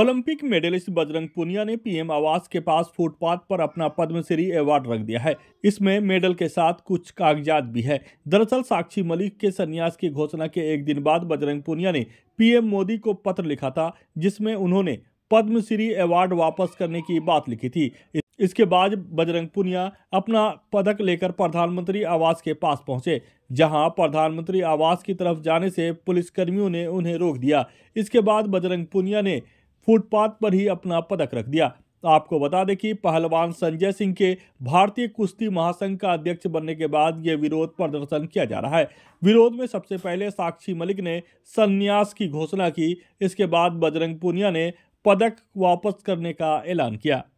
Olympic medallist Bajrang Punia ने PM आवास के पास फुटपाथ पर अपना पद्मश्री अवार्ड रख दिया है इसमें मेडल के साथ कुछ कागजात भी है दरअसल साक्षी मलिक के सन्यास की घोषणा के एक दिन बाद बजरंग पुनिया ने पीएम मोदी को पत्र लिखा था जिसमें उन्होंने पद्मश्री अवार्ड वापस करने की बात लिखी थी इसके बाद बजरंग पुनिया अपना पदक लेकर प्रधानमंत्री आवास के पास पहुंचे जहां प्रधानमंत्री आवास की तरफ जाने से पुलिसकर्मियों ने उन्हें रोक दिया इसके बाद बजरंग पुनिया ने फुटपाथ पर ही अपना पदक रख दिया आपको बता दें कि पहलवान संजय सिंह के भारतीय कुश्ती महासंघ का अध्यक्ष बनने के बाद ये विरोध प्रदर्शन किया जा रहा है विरोध में सबसे पहले साक्षी मलिक ने संन्यास की घोषणा की इसके बाद बजरंग पुनिया ने पदक वापस करने का ऐलान किया